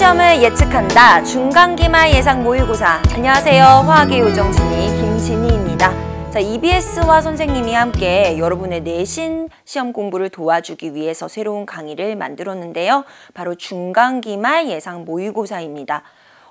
시험을 예측한다. 중간기말 예상 모의고사. 안녕하세요. 화학의 요정진이 김진희입니다. 자, EBS와 선생님이 함께 여러분의 내신 시험 공부를 도와주기 위해서 새로운 강의를 만들었는데요. 바로 중간기말 예상 모의고사입니다.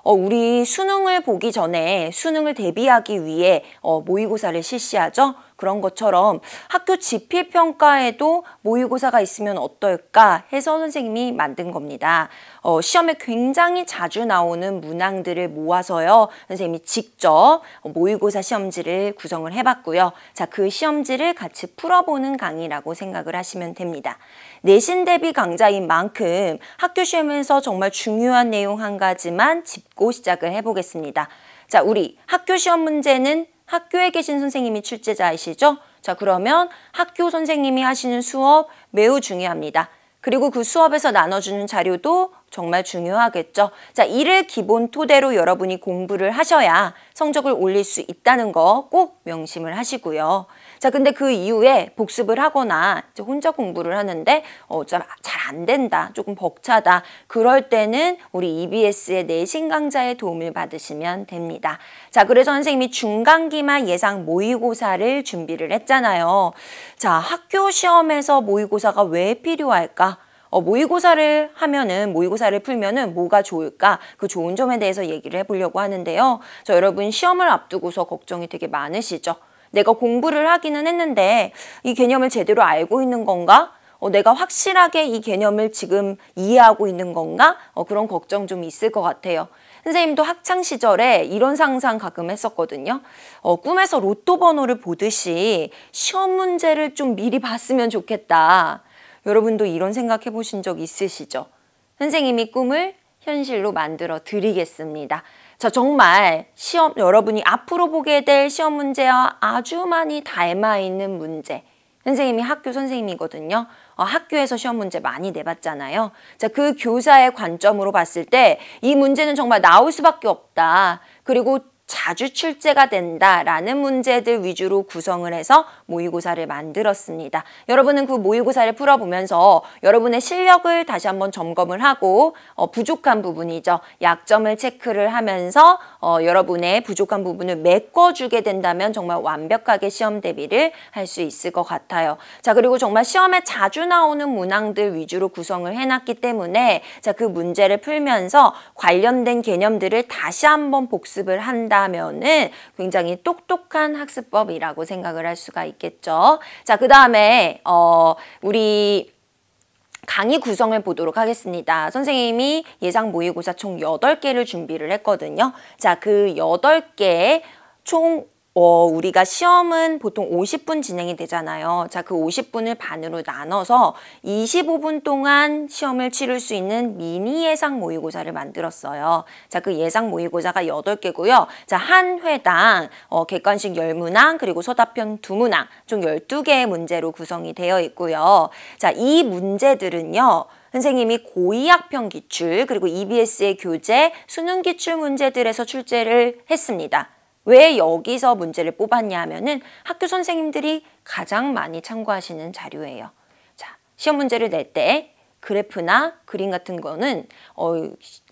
어, 우리 수능을 보기 전에 수능을 대비하기 위해 어, 모의고사를 실시하죠. 그런 것처럼 학교 지필평가에도 모의고사가 있으면 어떨까 해서 선생님이 만든 겁니다. 어, 시험에 굉장히 자주 나오는 문항들을 모아서요. 선생님이 직접 모의고사 시험지를 구성을 해봤고요. 자, 그 시험지를 같이 풀어보는 강의라고 생각을 하시면 됩니다. 내신 대비 강좌인 만큼 학교 시험에서 정말 중요한 내용 한 가지만 짚고 시작을 해보겠습니다. 자, 우리 학교 시험 문제는 학교에 계신 선생님이 출제자이시죠? 자, 그러면 학교 선생님이 하시는 수업 매우 중요합니다. 그리고 그 수업에서 나눠주는 자료도 정말 중요하겠죠. 자, 이를 기본 토대로 여러분이 공부를 하셔야 성적을 올릴 수 있다는 거 꼭 명심을 하시고요. 자, 근데 그 이후에 복습을 하거나 이제 혼자 공부를 하는데 어, 잘안 된다, 조금 벅차다. 그럴 때는 우리 EBS의 내신 강좌의 도움을 받으시면 됩니다. 자, 그래서 선생님이 중간기말 예상 모의고사를 준비를 했잖아요. 자, 학교 시험에서 모의고사가 왜 필요할까? 어, 모의고사를 하면은 모의고사를 풀면은 뭐가 좋을까 그 좋은 점에 대해서 얘기를 해보려고 하는데요. 저 여러분 시험을 앞두고서 걱정이 되게 많으시죠. 내가 공부를 하기는 했는데 이 개념을 제대로 알고 있는 건가? 어, 내가 확실하게 이 개념을 지금 이해하고 있는 건가? 어, 그런 걱정 좀 있을 것 같아요. 선생님도 학창 시절에 이런 상상 가끔 했었거든요. 어, 꿈에서 로또 번호를 보듯이 시험 문제를 좀 미리 봤으면 좋겠다. 여러분도 이런 생각해 보신 적 있으시죠? 선생님이 꿈을 현실로 만들어 드리겠습니다. 자, 정말 시험, 여러분이 앞으로 보게 될 시험 문제와 아주 많이 닮아 있는 문제. 선생님이 학교 선생님이거든요. 어, 학교에서 시험 문제 많이 내봤잖아요. 자, 그 교사의 관점으로 봤을 때 이 문제는 정말 나올 수밖에 없다. 그리고 자주 출제가 된다라는 문제들 위주로 구성을 해서 모의고사를 만들었습니다. 여러분은 그 모의고사를 풀어보면서 여러분의 실력을 다시 한번 점검을 하고 어, 부족한 부분이죠. 약점을 체크를 하면서 어, 여러분의 부족한 부분을 메꿔주게 된다면 정말 완벽하게 시험 대비를 할 수 있을 것 같아요. 자 그리고 정말 시험에 자주 나오는 문항들 위주로 구성을 해놨기 때문에 자 그 문제를 풀면서 관련된 개념들을 다시 한번 복습을 한다. 하면은 굉장히 똑똑한 학습법이라고 생각을 할 수가 있겠죠. 자, 그 다음에 어, 우리 강의 구성을 보도록 하겠습니다. 선생님이 예상 모의고사 총 여덟 개를 준비를 했거든요. 자, 그 여덟 개총 어, 우리가 시험은 보통 50분 진행이 되잖아요. 자, 그 50분을 반으로 나눠서 25분 동안 시험을 치를 수 있는 미니 예상 모의고사를 만들었어요. 자, 그 예상 모의고사가 8개고요. 자, 한 회당 어, 객관식 10문항 그리고 서답편 2문항 총 12개의 문제로 구성이 되어 있고요. 자, 이 문제들은요. 선생님이 고의학평 기출 그리고 EBS의 교재, 수능 기출 문제들에서 출제를 했습니다. 왜 여기서 문제를 뽑았냐 하면은 학교 선생님들이 가장 많이 참고하시는 자료예요. 자, 시험 문제를 낼 때 그래프나 그림 같은 거는 어,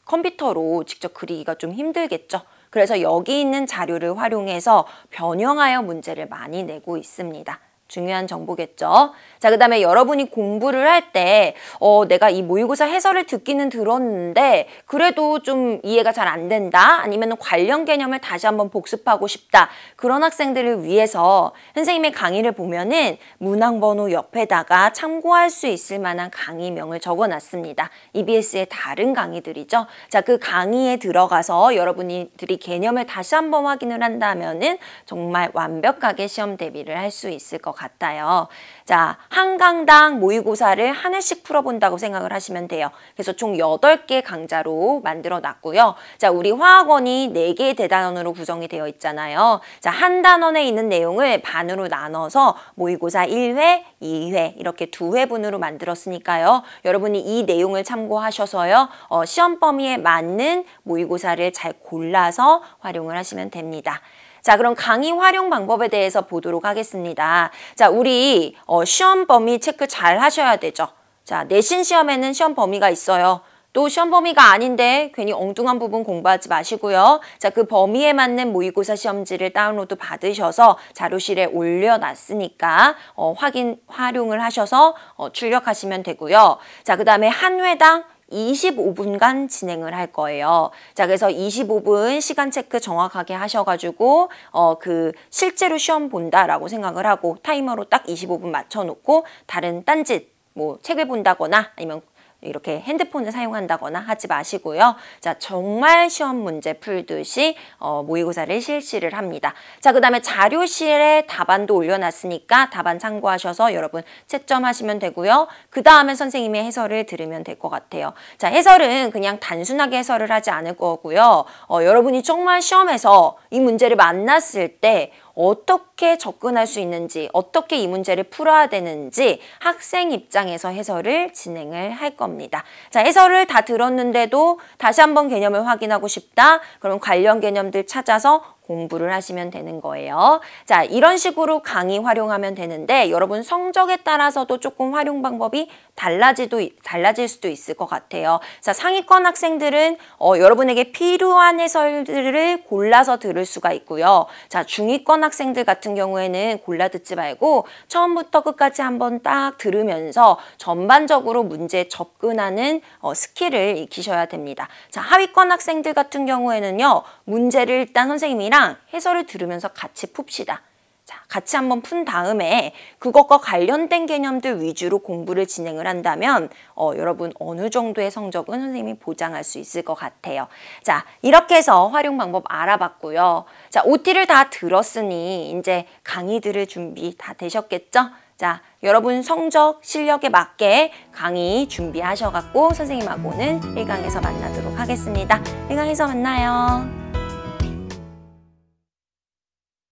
컴퓨터로 직접 그리기가 좀 힘들겠죠. 그래서 여기 있는 자료를 활용해서 변형하여 문제를 많이 내고 있습니다. 중요한 정보겠죠. 자, 그 다음에 여러분이 공부를 할 때, 어, 내가 이 모의고사 해설을 듣기는 들었는데, 그래도 좀 이해가 잘 안 된다? 아니면 관련 개념을 다시 한번 복습하고 싶다? 그런 학생들을 위해서 선생님의 강의를 보면은 문항번호 옆에다가 참고할 수 있을 만한 강의명을 적어 놨습니다. EBS의 다른 강의들이죠. 자, 그 강의에 들어가서 여러분들이 개념을 다시 한번 확인을 한다면은 정말 완벽하게 시험 대비를 할 수 있을 것같습니 같아요. 자, 한 강당 모의고사를 하나씩 풀어본다고 생각을 하시면 돼요. 그래서 총 여덟 개 강좌로 만들어 놨고요. 자, 우리 화학원이 네개의 대단원으로 구성이 되어 있잖아요. 자, 한 단원에 있는 내용을 반으로 나눠서 모의고사 1회, 2회 이렇게 두 회분으로 만들었으니까요. 여러분이 이 내용을 참고하셔서요. 어, 시험 범위에 맞는 모의고사를 잘 골라서 활용을 하시면 됩니다. 자 그럼 강의 활용 방법에 대해서 보도록 하겠습니다. 자 우리 어, 시험 범위 체크 잘 하셔야 되죠. 자 내신 시험에는 시험 범위가 있어요. 또 시험 범위가 아닌데 괜히 엉뚱한 부분 공부하지 마시고요. 자, 그 범위에 맞는 모의고사 시험지를 다운로드 받으셔서 자료실에 올려놨으니까 어, 확인, 활용을 하셔서 어, 출력하시면 되고요. 자, 그 다음에 한 회당 25분간 진행을 할 거예요. 자, 그래서 25분 시간 체크 정확하게 하셔가지고 어, 그 실제로 시험 본다라고 생각을 하고 타이머로 딱 25분 맞춰놓고 다른 딴짓 뭐 책을 본다거나 아니면 이렇게 핸드폰을 사용한다거나 하지 마시고요. 자, 정말 시험 문제 풀듯이 어, 모의고사를 실시를 합니다. 자, 그 다음에 자료실에 답안도 올려놨으니까 답안 참고하셔서 여러분 채점하시면 되고요. 그 다음에 선생님의 해설을 들으면 될 것 같아요. 자, 해설은 그냥 단순하게 해설을 하지 않을 거고요. 어, 여러분이 정말 시험에서 이 문제를 만났을 때 어떻게 접근할 수 있는지 어떻게 이 문제를 풀어야 되는지 학생 입장에서 해설을 진행을 할 겁니다. 자 해설을 다 들었는데도 다시 한번 개념을 확인하고 싶다. 그럼 관련 개념들 찾아서 공부를 하시면 되는 거예요. 자, 이런 식으로 강의 활용하면 되는데 여러분 성적에 따라서도 조금 활용 방법이 달라지도 달라질 수도 있을 것 같아요. 자, 상위권 학생들은 어, 여러분에게 필요한 해설들을 골라서 들을 수가 있고요. 자, 중위권 학생들 같은 경우에는 골라 듣지 말고 처음부터 끝까지 한번 딱 들으면서 전반적으로 문제 접근하는 어, 스킬을 익히셔야 됩니다. 자, 하위권 학생들 같은 경우에는요. 문제를 일단 선생님이랑 내용이랑 해설을 들으면서 같이 풉시다. 자, 같이 한번 푼 다음에 그것과 관련된 개념들 위주로 공부를 진행을 한다면 어, 여러분 어느 정도의 성적은 선생님이 보장할 수 있을 것 같아요. 자, 이렇게 해서 활용 방법 알아봤고요. 자, OT를 다 들었으니 이제 강의 들을 준비 다 되셨겠죠? 자, 여러분 성적, 실력에 맞게 강의 준비하셔갖고 선생님하고는 1강에서 만나도록 하겠습니다. 1강에서 만나요.